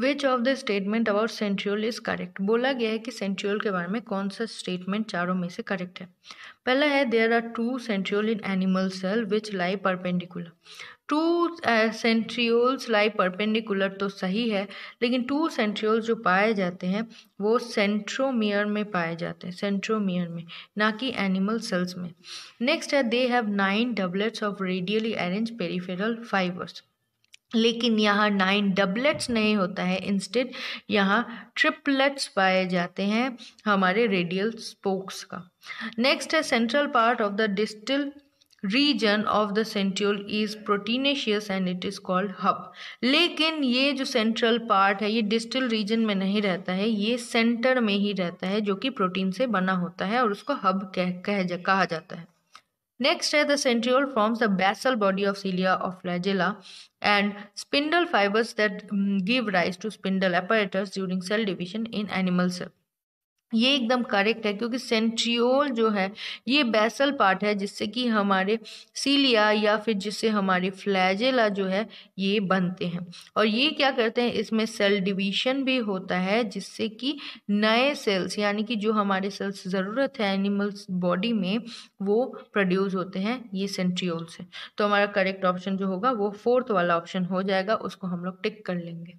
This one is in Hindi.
Which of the statement about centriole is correct बोला गया है कि सेंट्रियोल के बारे में कौन सा स्टेटमेंट चारों में से करेक्ट है पहला है there are two centriole in animal cell which lie perpendicular to centrioles lie perpendicular तो सही है लेकिन टू सेंट्रियोल जो पाए जाते हैं वो सेंट्रोमियर में पाए जाते हैं सेंट्रोमियर में ना कि एनिमल सेल्स में नेक्स्ट है they have nine doublets of radially arrange peripheral fibres लेकिन यहाँ नाइन डबलेट्स नहीं होता है इंस्टेड यहाँ ट्रिपलेट्स पाए जाते हैं हमारे रेडियल स्पोक्स का नेक्स्ट है central part of the distal region of the centriole is proteinaceous and it is called hub लेकिन ये जो सेंट्रल पार्ट है ये डिस्टल रीजन में नहीं रहता है ये सेंटर में ही रहता है जो कि प्रोटीन से बना होता है और उसको हब कह कह जा, कहा जाता है Next the centriole forms the basal body of cilia of flagella and spindle fibers that mm, give rise to spindle apparatus during cell division in animal cells. ये एकदम करेक्ट है क्योंकि सेंट्रियोल जो है ये बेसल पार्ट है जिससे कि हमारे सीलिया या फिर जिससे हमारे फ्लैजेला जो है ये बनते हैं और ये क्या करते हैं इसमें सेल डिवीजन भी होता है जिससे कि नए सेल्स यानी कि जो हमारे सेल्स ज़रूरत है एनिमल्स बॉडी में वो प्रोड्यूस होते हैं ये सेंट्रियोल से तो हमारा करेक्ट ऑप्शन जो होगा वो फोर्थ वाला ऑप्शन हो जाएगा उसको हम लोग टिक कर लेंगे